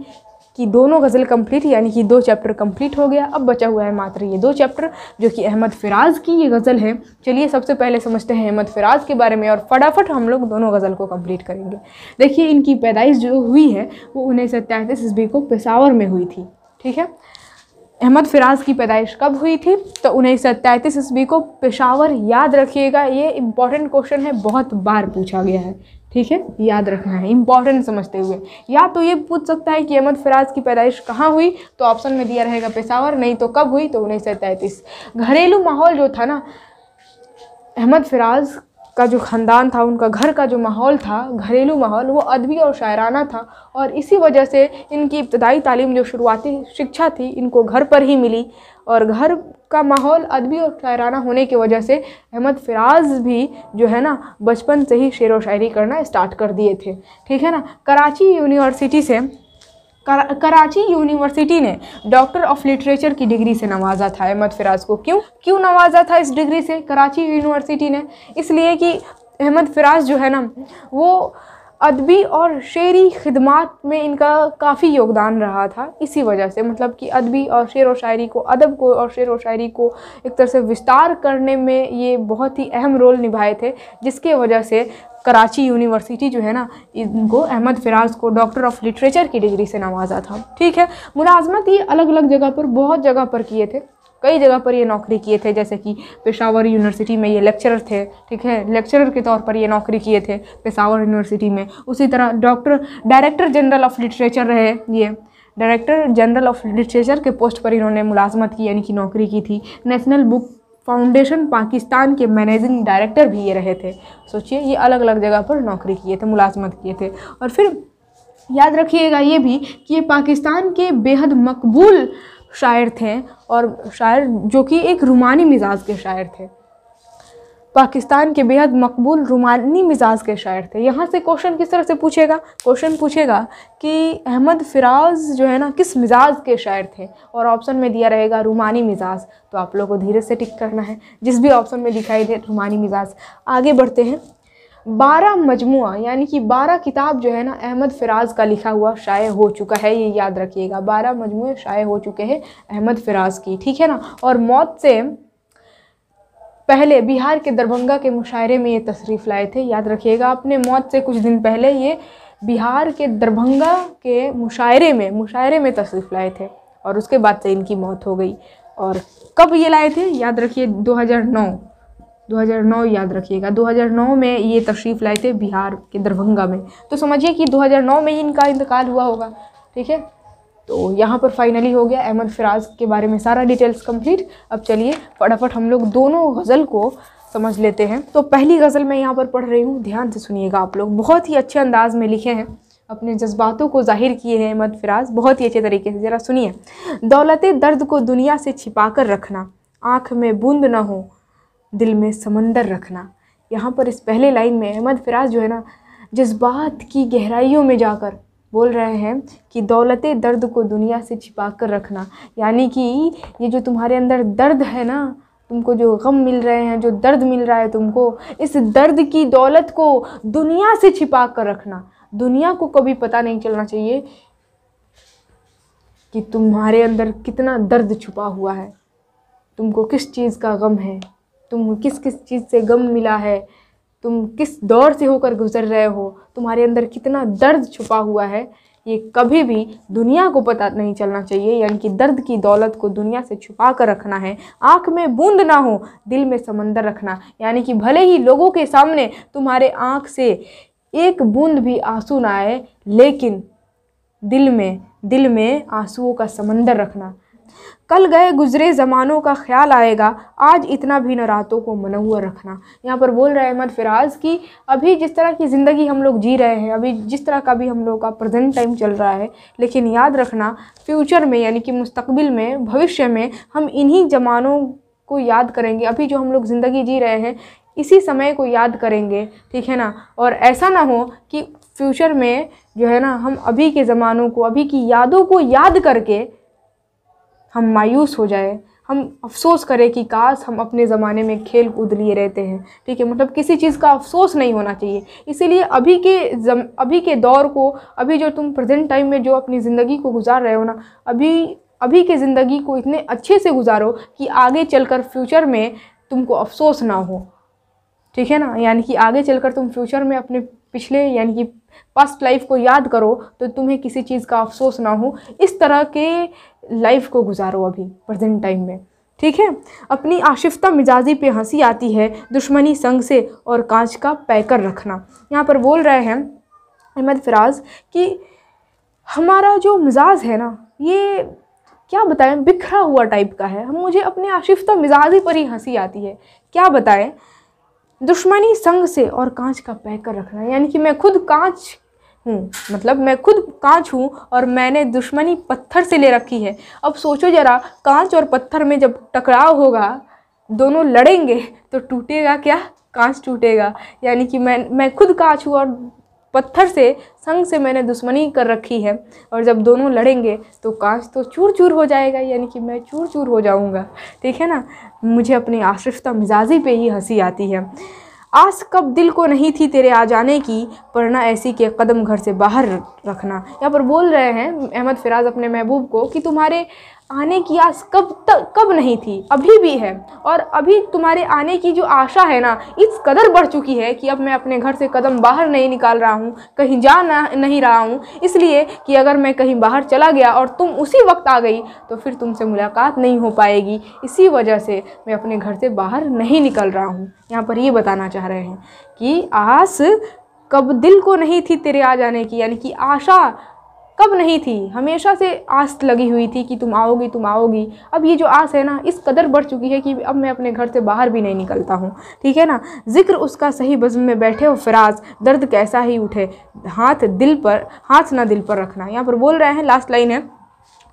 कि दोनों गज़ल कंप्लीट यानी कि दो चैप्टर कंप्लीट हो गया अब बचा हुआ है मात्र ये दो चैप्टर जो कि अहमद फ़िराज़ की ये गज़ल है चलिए सबसे पहले समझते हैं अहमद फ़िराज़ के बारे में और फटाफट हम लोग दोनों गज़ल को कंप्लीट करेंगे देखिए इनकी पैदाइश जो हुई है वो उन्नीस सौ तैंतीस ईस्वी को पेशावर में हुई थी ठीक है अहमद फ़िराज़ की पैदाइश कब हुई थी तो उन्नीस सौ तैंतीस ईस्वी को पेशावर याद रखिएगा ये इम्पॉर्टेंट क्वेश्चन है बहुत बार पूछा गया है ठीक है याद रखना है इंपॉर्टेंट समझते हुए या तो ये पूछ सकता है कि अहमद फराज की पैदाइश कहाँ हुई तो ऑप्शन में दिया रहेगा पेशावर नहीं तो कब हुई तो उन्नीस सौ तैंतीस घरेलू माहौल जो था ना अहमद फराज का जो ख़ानदान था उनका घर का जो माहौल था घरेलू माहौल वो अदबी और शायराना था और इसी वजह से इनकी इब्तदाई तालीम जो शुरुआती शिक्षा थी इनको घर पर ही मिली और घर का माहौल अदबी और शायराना होने की वजह से अहमद फ़िराज़ भी जो है ना बचपन से ही शेर व शायरी करना स्टार्ट कर दिए थे ठीक है ना कराची यूनिवर्सिटी से करा, कराची यूनिवर्सिटी ने डॉक्टर ऑफ लिटरेचर की डिग्री से नवाजा था अहमद फ़िराज़ को क्यों क्यों नवाजा था इस डिग्री से कराची यूनिवर्सिटी ने इसलिए कि अहमद फ़िराज़ जो है ना वो अदबी और शेरी खिदमत में इनका काफ़ी योगदान रहा था इसी वजह से मतलब कि अदबी और शेर व शायरी को अदब को और शेर व शायरी को एक तरह से विस्तार करने में ये बहुत ही अहम रोल निभाए थे जिसके वजह से कराची यूनिवर्सिटी जो है ना इनको अहमद फ़िराज़ को डॉक्टर ऑफ लिटरेचर की डिग्री से नवाजा था ठीक है मुलाजमत ये अलग अलग जगह पर बहुत जगह पर किए थे कई जगह पर ये नौकरी किए थे जैसे कि पेशावर यूनिवर्सिटी में ये लेक्चरर थे ठीक है लेक्चरर के तौर पर ये नौकरी किए थे पेशावर यूनिवर्सिटी में उसी तरह doctor director general of literature रहे ये डायरेक्टर जनरल ऑफ लिटरेचर के पोस्ट पर इन्होंने मुलाजमत की यानी कि नौकरी की थी नेशनल बुक फाउंडेशन पाकिस्तान के मैनेजिंग डायरेक्टर भी ये रहे थे सोचिए ये अलग अलग जगह पर नौकरी किए थे मुलाजमत किए थे और फिर याद रखिएगा ये भी कि ये पाकिस्तान के बेहद मकबूल शायर थे और शायर जो कि एक रूमानी मिजाज के शायर थे पाकिस्तान के बेहद मकबूल रूमानी मिजाज के शायर थे यहाँ से क्वेश्चन किस तरह से पूछेगा क्वेश्चन पूछेगा कि अहमद फ़िराज़ जो है ना किस मिजाज के शायर थे और ऑप्शन में दिया रहेगा रूमानी मिजाज तो आप लोगों को धीरे से टिक करना है जिस भी ऑप्शन में दिखाई दे रुमानी मिजाज आगे बढ़ते हैं बारह मजमु यानी कि बारह किताब जो है ना अहमद फ़राज़ का लिखा हुआ शाये हो चुका है ये याद रखिएगा बारह मजमू शाये हो चुके हैं अहमद फ़राज़ की ठीक है ना और मौत से पहले बिहार के दरभंगा के मुशायरे में ये तशरीफ़ लाए थे याद रखिएगा आपने मौत से कुछ दिन पहले ये बिहार के दरभंगा के मुशायरे में मुशायरे में तशरीफ़ लाए थे और उसके बाद से इनकी मौत हो गई और कब ये लाए थे याद रखिए 2009 2009 याद रखिएगा 2009 में ये तशरीफ़ लाए थे बिहार के दरभंगा में तो समझिए कि 2009 में ही इनका इंतकाल हुआ होगा ठीक है तो यहाँ पर फाइनली हो गया अहमद फ़िराज़ के बारे में सारा डिटेल्स कंप्लीट अब चलिए फटाफट हम लोग दोनों गज़ल को समझ लेते हैं तो पहली गज़ल मैं यहाँ पर पढ़ रही हूँ ध्यान से सुनिएगा आप लोग बहुत ही अच्छे अंदाज में लिखे हैं अपने जज्बातों को जाहिर किए हैं अहमद फ़िराज़ बहुत ही अच्छे तरीके से ज़रा सुनिए दौलत दर्द को दुनिया से छिपा कर रखना आँख में बूंद ना हो दिल में समंदर रखना यहाँ पर इस पहले लाइन में अहमद फ़िराज जो है ना जज्बात की गहराइयों में जाकर बोल रहे हैं कि दौलत दर्द को दुनिया से छिपा कर रखना यानी कि ये जो तुम्हारे अंदर दर्द है ना तुमको जो गम मिल रहे हैं जो दर्द मिल रहा है तुमको इस दर्द की दौलत को दुनिया से छिपा कर रखना दुनिया को कभी पता नहीं चलना चाहिए कि तुम्हारे अंदर कितना दर्द छुपा हुआ है तुमको किस चीज़ का गम है तुम किस किस चीज़ से गम मिला है तुम किस दौर से होकर गुजर रहे हो तुम्हारे अंदर कितना दर्द छुपा हुआ है ये कभी भी दुनिया को पता नहीं चलना चाहिए यानी कि दर्द की दौलत को दुनिया से छुपा कर रखना है आँख में बूंद ना हो दिल में समंदर रखना यानी कि भले ही लोगों के सामने तुम्हारे आँख से एक बूंद भी आंसू ना आए लेकिन दिल में दिल में आंसुओं का समंदर रखना कल गए गुजरे ज़मानों का ख्याल आएगा आज इतना भी न रातों को मनवर रखना यहाँ पर बोल रहे अहमद फ़िराज़ कि अभी जिस तरह की ज़िंदगी हम लोग जी रहे हैं अभी जिस तरह का भी हम लोग का प्रेजेंट टाइम चल रहा है लेकिन याद रखना फ्यूचर में यानी कि मुस्तबिल में भविष्य में हम इन्हीं जमानों को याद करेंगे अभी जो हम लोग ज़िंदगी जी रहे हैं इसी समय को याद करेंगे ठीक है ना और ऐसा ना हो कि फ्यूचर में जो है ना हम अभी के ज़मानों को अभी की यादों को याद करके हम मायूस हो जाए हम अफसोस करें कि काश हम अपने ज़माने में खेल कूद लिए रहते हैं ठीक है मतलब किसी चीज़ का अफसोस नहीं होना चाहिए इसीलिए अभी के जम अभी के दौर को अभी जो तुम प्रेजेंट टाइम में जो अपनी ज़िंदगी को गुजार रहे हो ना अभी अभी के ज़िंदगी को इतने अच्छे से गुजारो कि आगे चलकर फ्यूचर में तुमको अफसोस ना हो ठीक है ना यानी कि आगे चलकर तुम फ्यूचर में अपने पिछले यानी कि पास्ट लाइफ को याद करो तो तुम्हें किसी चीज़ का अफसोस ना हो इस तरह के लाइफ को गुजारो अभी प्रेजेंट टाइम में ठीक है अपनी आशिफ्ता मिजाजी पे हंसी आती है दुश्मनी संग से और कांच का पैकर रखना यहाँ पर बोल रहे हैं अहमद फराज कि हमारा जो मिजाज है ना ये क्या बताएं बिखरा हुआ टाइप का है हम मुझे अपने आशिफ्ता मिजाजी पर ही हंसी आती है क्या बताएं दुश्मनी संग से और कांच का पैकर रखना यानी कि मैं खुद कांच हूँ मतलब मैं खुद कांच हूँ और मैंने दुश्मनी पत्थर से ले रखी है अब सोचो ज़रा कांच और पत्थर में जब टकराव होगा दोनों लड़ेंगे तो टूटेगा क्या कांच टूटेगा यानी कि मैं मैं खुद कांच हूँ और पत्थर से संग से मैंने दुश्मनी कर रखी है और जब दोनों लड़ेंगे तो कांच तो चूर चूर हो जाएगा यानी कि मैं चूर चूर हो जाऊँगा ठीक है ना मुझे अपनी आश्रिफ्ता मिजाजी पे ही हंसी आती है आस कब दिल को नहीं थी तेरे आ जाने की पर ना ऐसी के कदम घर से बाहर रखना यहाँ पर बोल रहे हैं अहमद फ़िराज़ अपने महबूब को कि तुम्हारे आने की आस कब तक कब नहीं थी अभी भी है और अभी तुम्हारे आने की जो आशा है ना इस कदर बढ़ चुकी है कि अब मैं अपने घर से कदम बाहर नहीं निकाल रहा हूँ कहीं जा ना नहीं रहा हूँ इसलिए कि अगर मैं कहीं बाहर चला गया और तुम उसी वक्त आ गई तो फिर तुमसे मुलाकात नहीं हो पाएगी इसी वजह से मैं अपने घर से बाहर नहीं निकल रहा हूँ यहाँ पर ये बताना चाह रहे हैं कि आस कब दिल को नहीं थी तेरे आ जाने की यानी कि आशा तब नहीं थी हमेशा से आस लगी हुई थी कि तुम आओगी तुम आओगी अब ये जो आस है ना इस कदर बढ़ चुकी है कि अब मैं अपने घर से बाहर भी नहीं निकलता हूँ ठीक है ना जिक्र उसका सही बज़म में बैठे हो फराज दर्द कैसा ही उठे हाथ दिल पर हाथ ना दिल पर रखना यहाँ पर बोल रहे हैं लास्ट लाइन है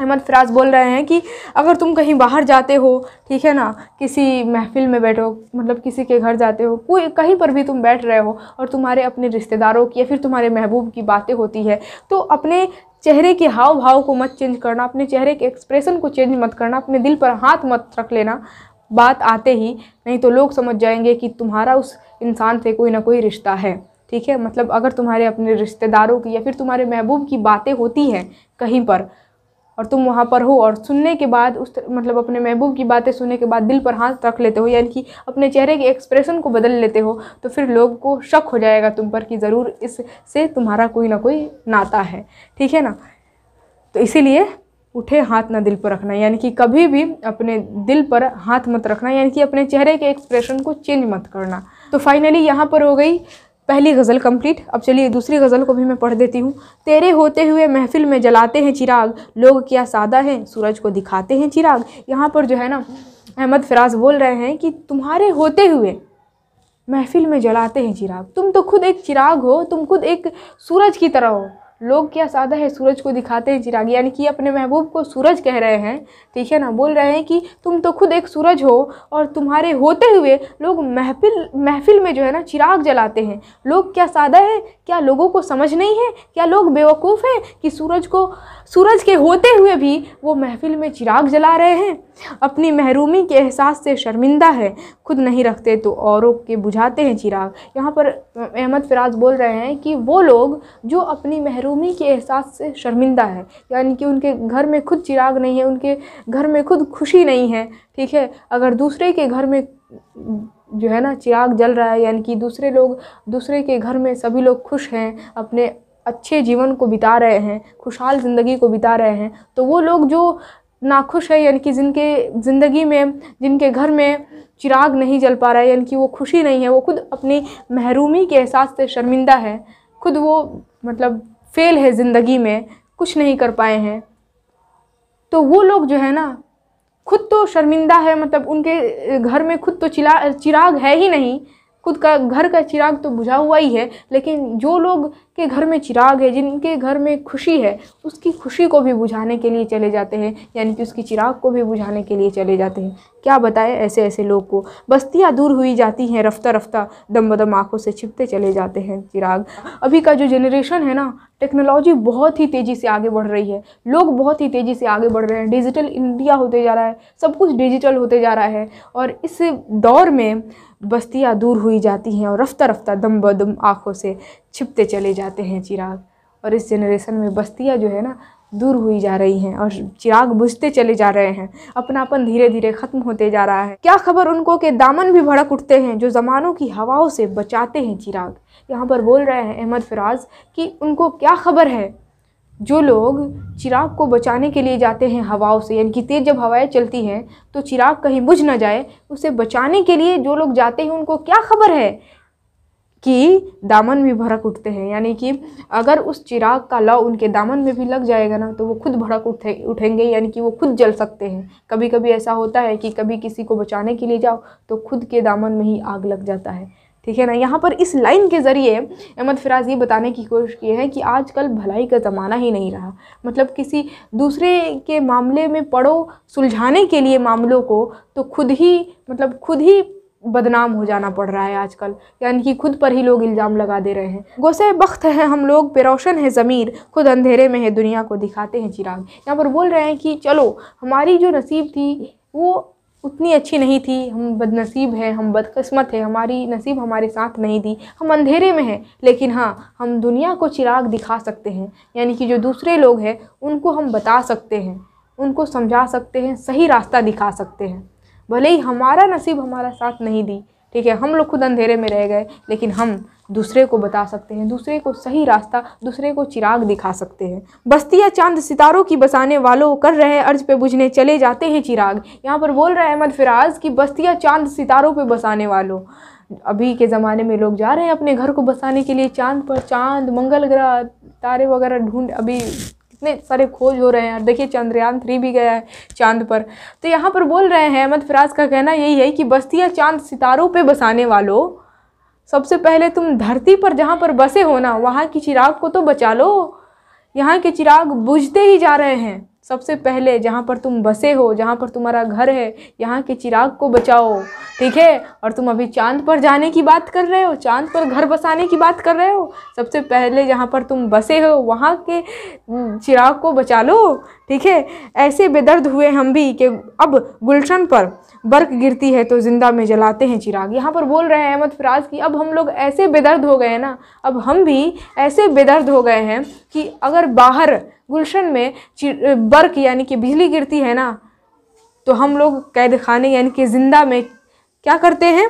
अहमद फराज बोल रहे हैं कि अगर तुम कहीं बाहर जाते हो ठीक है ना किसी महफिल में बैठो मतलब किसी के घर जाते हो कोई कहीं पर भी तुम बैठ रहे हो और तुम्हारे अपने रिश्तेदारों की या फिर तुम्हारे महबूब की बातें होती है तो अपने चेहरे के हाव भाव को मत चेंज करना अपने चेहरे के एक्सप्रेशन को चेंज मत करना अपने दिल पर हाथ मत रख लेना बात आते ही नहीं तो लोग समझ जाएंगे कि तुम्हारा उस इंसान से कोई ना कोई रिश्ता है ठीक है मतलब अगर तुम्हारे अपने रिश्तेदारों की या फिर तुम्हारे महबूब की बातें होती हैं कहीं पर और तुम वहाँ पर हो और सुनने के बाद उस मतलब अपने महबूब की बातें सुनने के बाद दिल पर हाथ रख लेते हो यानी कि अपने चेहरे के एक्सप्रेशन को बदल लेते हो तो फिर लोगों को शक हो जाएगा तुम पर कि ज़रूर इससे तुम्हारा कोई ना कोई नाता है ठीक है ना तो इसीलिए उठे हाथ ना दिल पर रखना यानी कि कभी भी अपने दिल पर हाथ मत रखना यानी कि अपने चेहरे के एक्सप्रेशन को चेंज मत करना तो फाइनली यहाँ पर हो गई पहली गज़ल कंप्लीट अब चलिए दूसरी गज़ल को भी मैं पढ़ देती हूँ तेरे होते हुए महफिल में जलाते हैं चिराग लोग क्या सादा हैं सूरज को दिखाते हैं चिराग यहाँ पर जो है ना अहमद फराज बोल रहे हैं कि तुम्हारे होते हुए महफिल में जलाते हैं चिराग तुम तो खुद एक चिराग हो तुम खुद एक सूरज की तरह हो लोग क्या सादा है सूरज को दिखाते हैं चिराग यानी कि अपने महबूब को सूरज कह रहे हैं ठीक है ना बोल रहे हैं कि तुम तो खुद एक सूरज हो और तुम्हारे होते हुए लोग महफिल महफिल में जो है ना चिराग जलाते हैं लोग क्या सादा है क्या लोगों को समझ नहीं है क्या लोग बेवकूफ़ हैं कि सूरज को सूरज के होते हुए भी वो महफिल में चिराग जला रहे हैं अपनी महरूमी के एहसास से शर्मिंदा है खुद नहीं रखते तो औरों के बुझाते हैं चिराग यहाँ पर अहमद फराज बोल रहे हैं कि वो लोग जो अपनी महरूमी के एहसास से शर्मिंदा है यानी कि उनके घर में खुद चिराग नहीं है उनके घर में खुद खुशी नहीं है ठीक है अगर दूसरे के घर में जो है ना चिराग जल रहा है यानी कि दूसरे लोग दूसरे के घर में सभी लोग खुश हैं अपने अच्छे जीवन को बिता रहे हैं खुशहाल ज़िंदगी को बिता रहे हैं तो वो लोग जो नाखुश है यानी कि जिनके ज़िंदगी में जिनके घर में चिराग नहीं जल पा रहा है यानी कि वो खुशी नहीं है वो खुद अपनी महरूमी के एहसास से शर्मिंदा है खुद वो मतलब फ़ेल है ज़िंदगी में कुछ नहीं कर पाए हैं तो वो लोग जो है ना खुद तो शर्मिंदा है मतलब उनके घर में खुद तो चिला चिराग है ही नहीं खुद का घर का चिराग तो बुझा हुआ ही है लेकिन जो लोग के घर में चिराग है जिनके घर में खुशी है उसकी खुशी को भी बुझाने के लिए चले जाते हैं यानी कि उसकी चिराग को भी बुझाने के लिए चले जाते हैं क्या बताएं ऐसे ऐसे लोग को बस्तियाँ दूर हुई जाती हैं रफ्ता रफ्ता दम बदम आँखों से छिपते चले जाते हैं चिराग अभी का जो जनरेशन है ना टेक्नोलॉजी बहुत ही तेज़ी से आगे बढ़ रही है लोग बहुत ही तेज़ी से आगे बढ़ रहे हैं डिजिटल इंडिया होते जा रहा है सब कुछ डिजिटल होते जा रहा है और इस दौर में बस्तियाँ दूर हुई जाती हैं और रफ्ता रफ्ता दम बदम आँखों से छिपते चले जाते हैं चिराग और इस जनरेशन में बस्तियाँ जो है ना दूर हुई जा रही हैं और चिराग बुझते चले जा रहे हैं अपनापन धीरे धीरे खत्म होते जा रहा है क्या खबर उनको के दामन भी भड़क उठते हैं जो ज़मानों की हवाओं से बचाते हैं चिराग यहाँ पर बोल रहे हैं अहमद फिराज कि उनको क्या खबर है जो लोग चिराग को बचाने के लिए जाते हैं हवाओं से यानी कि तेज़ जब हवाएं चलती हैं तो चिराग कहीं बुझ ना जाए उसे बचाने के लिए जो लोग जाते हैं उनको क्या खबर है कि दामन भी भड़क उठते हैं यानी कि अगर उस चिराग का लौ उनके दामन में भी लग जाएगा ना तो वो खुद भड़क उठे उठेंगे यानी कि वो खुद जल सकते हैं कभी कभी ऐसा होता है कि कभी किसी को बचाने के लिए जाओ तो खुद के दामन में ही आग लग जाता है ठीक है ना यहाँ पर इस लाइन के ज़रिए अहमद फ़िराज़ ये बताने की कोशिश की है कि आजकल भलाई का ज़माना ही नहीं रहा मतलब किसी दूसरे के मामले में पड़ो सुलझाने के लिए मामलों को तो खुद ही मतलब खुद ही बदनाम हो जाना पड़ रहा है आजकल यानी कि खुद पर ही लोग इल्ज़ाम लगा दे रहे हैं गोसे बख्त है हम लोग बेरोशन है ज़मीर खुद अंधेरे में है दुनिया को दिखाते हैं चिराग यहाँ पर बोल रहे हैं कि चलो हमारी जो नसीब थी वो उतनी अच्छी नहीं थी हम बदनसीब हैं हम बदकस्मत है हमारी नसीब हमारे साथ नहीं थी हम अंधेरे में हैं लेकिन हाँ हम दुनिया को चिराग दिखा सकते हैं यानी कि जो दूसरे लोग हैं उनको हम बता सकते हैं उनको समझा सकते हैं सही रास्ता दिखा सकते हैं भले ही हमारा नसीब हमारा साथ नहीं दी ठीक है हम लोग खुद अंधेरे में रह गए लेकिन हम दूसरे को बता सकते हैं दूसरे को सही रास्ता दूसरे को चिराग दिखा सकते हैं बस्तिया चांद सितारों की बसाने वालों कर रहे अर्ज पे बुझने चले जाते हैं चिराग यहाँ पर बोल रहे अहमद फिराज कि बस्तिया चांद सितारों पे बसाने वालों अभी के ज़माने में लोग जा रहे हैं अपने घर को बसाने के लिए चांद पर चांद मंगल ग्रह तारे वगैरह ढूंढ अभी इतने सारे खोज हो रहे हैं और देखिए चंद्रयान थ्री भी गया है चांद पर तो यहाँ पर बोल रहे हैं अहमद फराज का कहना यही है कि बस्तियाँ चांद सितारों पर बसाने वालों सबसे पहले तुम धरती पर जहाँ पर बसे हो ना वहाँ की चिराग को तो बचा लो यहाँ के चिराग बुझते ही जा रहे हैं सबसे पहले जहाँ पर तुम बसे हो जहाँ पर तुम्हारा घर है यहाँ के चिराग को बचाओ ठीक है और तुम अभी चांद पर जाने की बात कर रहे हो चांद पर घर बसाने की बात कर रहे हो सबसे पहले जहाँ पर तुम बसे हो वहाँ के चिराग को बचा लो ठीक है ऐसे बेदर्द हुए हम भी कि अब गुलशन पर बर्क गिरती है तो ज़िंदा में जलाते हैं चिराग यहाँ पर बोल रहे हैं अहमद फराज की अब हम लोग ऐसे बेदर्द हो गए हैं ना अब हम भी ऐसे बेदर्द हो गए हैं कि अगर बाहर गुलशन में बर्क यानी कि बिजली गिरती है ना तो हम लोग कैद खाने यानी कि ज़िंदा में क्या करते हैं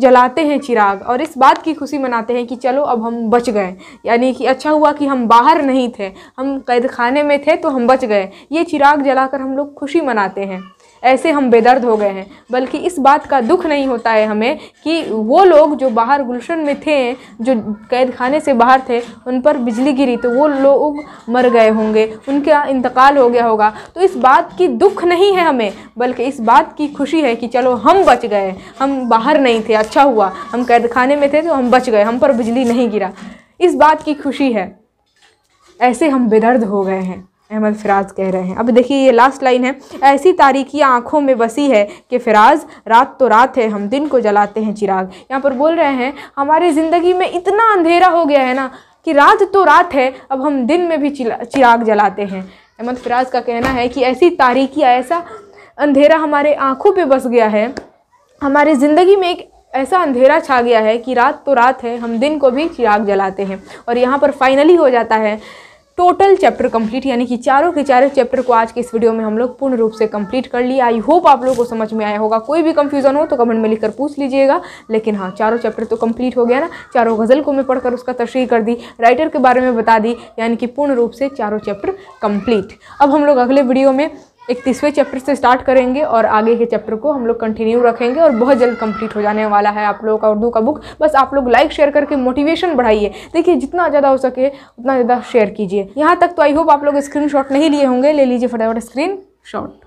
जलाते हैं चिराग और इस बात की खुशी मनाते हैं कि चलो अब हम बच गए यानी कि अच्छा हुआ कि हम बाहर नहीं थे हम कैद खाने में थे तो हम बच गए ये चिराग जलाकर हम लोग खुशी मनाते हैं ऐसे हम बेदर्द हो गए हैं बल्कि इस बात का दुख नहीं होता है हमें कि वो लोग जो बाहर गुलशन में थे जो कैद खाने से बाहर थे उन पर बिजली गिरी तो वो लोग मर गए होंगे उनका इंतकाल हो गया होगा तो इस बात की दुख नहीं है हमें बल्कि इस बात की खुशी है कि चलो हम बच गए हम बाहर नहीं थे अच्छा हुआ हम कैद खाने में थे तो हम बच गए हम पर बिजली नहीं गिरा इस बात की खुशी है ऐसे हम बेदर्द हो गए हैं अहमद फ़राज़ कह रहे हैं अब देखिए ये लास्ट लाइन है ऐसी तारीखी आँखों में बसी है कि फ़िराज़ रात तो रात है हम दिन को जलाते हैं चिराग यहाँ पर बोल रहे हैं हमारे ज़िंदगी में इतना अंधेरा हो गया है ना कि रात तो रात है अब हम दिन में भी चिराग जलाते हैं अहमद फ़राज़ का कहना है कि ऐसी तारीखी ऐसा अंधेरा हमारे आँखों पर बस गया है हमारे ज़िंदगी में एक ऐसा अंधेरा छा गया है कि रात तो रात है हम दिन को भी चिराग जलाते हैं और यहाँ पर फाइनली हो जाता है टोटल चैप्टर कंप्लीट यानी कि चारों के चारों चैप्टर को आज के इस वीडियो में हम लोग पूर्ण रूप से कंप्लीट कर लिया आई होप आप लोगों को समझ में आया होगा कोई भी कंफ्यूजन हो तो कमेंट में लिखकर पूछ लीजिएगा लेकिन हाँ चारों चैप्टर तो कंप्लीट हो गया ना चारों गज़ल को मैं पढ़कर उसका तशरी कर दी राइटर के बारे में बता दी यानी कि पूर्ण रूप से चारों चैप्टर कम्प्लीट अब हम लोग अगले वीडियो में इकतीसवें चैप्टर से स्टार्ट करेंगे और आगे के चैप्टर को हम लोग कंटिन्यू रखेंगे और बहुत जल्द कंप्लीट हो जाने वाला है आप लोगों का उर्दू का बुक बस आप लोग लाइक शेयर करके मोटिवेशन बढ़ाइए देखिए जितना ज़्यादा हो सके उतना ज़्यादा शेयर कीजिए यहाँ तक तो आई होप आप लोग स्क्रीन नहीं लिए होंगे ले लीजिए फटाफट स्क्रीन शॉट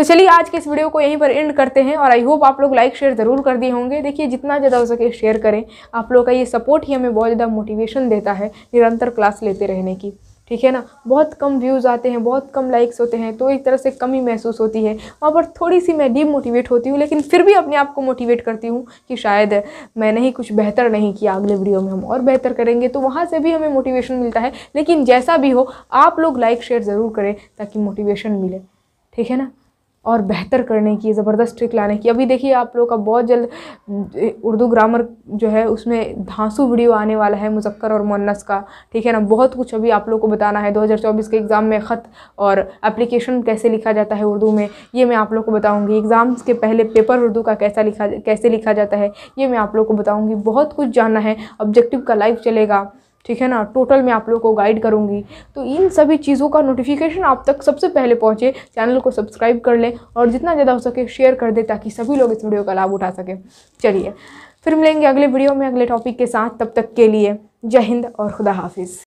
तो चलिए आज के इस वीडियो को यहीं पर एंड करते हैं और आई होप आप लोग लाइक शेयर ज़रूर कर दिए होंगे देखिए जितना ज़्यादा हो सके शेयर करें आप लोग का ये सपोर्ट ही हमें बहुत ज़्यादा मोटिवेशन देता है निरंतर क्लास लेते रहने की ठीक है ना बहुत कम व्यूज़ आते हैं बहुत कम लाइक्स होते हैं तो एक तरह से कमी महसूस होती है वहाँ पर थोड़ी सी मैं डीमोटिवेट होती हूँ लेकिन फिर भी अपने आप को मोटिवेट करती हूँ कि शायद मैंने ही कुछ बेहतर नहीं किया अगले वीडियो में हम और बेहतर करेंगे तो वहाँ से भी हमें मोटिवेशन मिलता है लेकिन जैसा भी हो आप लोग लाइक शेयर ज़रूर करें ताकि मोटिवेशन मिले ठीक है ना और बेहतर करने की ज़बरदस्त ट्रिक लाने की अभी देखिए आप लोग का बहुत जल्द उर्दू ग्रामर जो है उसमें धांसू वीडियो आने वाला है मुजक्कर और मुन्नस का ठीक है ना बहुत कुछ अभी आप लोग को बताना है 2024 के एग्ज़ाम में ख़त और एप्लीकेशन कैसे लिखा जाता है उर्दू में ये मैं आप लोग को बताऊँगी एग्ज़ाम्स के पहले पेपर उर्दू का कैसा लिखा कैसे लिखा जाता है ये मैं आप लोग को बताऊँगी बहुत कुछ जानना है ऑब्जेक्टिव का लाइव चलेगा ठीक है ना टोटल मैं आप लोगों को गाइड करूँगी तो इन सभी चीज़ों का नोटिफिकेशन आप तक सबसे पहले पहुँचे चैनल को सब्सक्राइब कर लें और जितना ज़्यादा हो सके शेयर कर दें ताकि सभी लोग इस वीडियो का लाभ उठा सकें चलिए फिर मिलेंगे अगले वीडियो में अगले टॉपिक के साथ तब तक के लिए जय हिंद और खुदा हाफिज़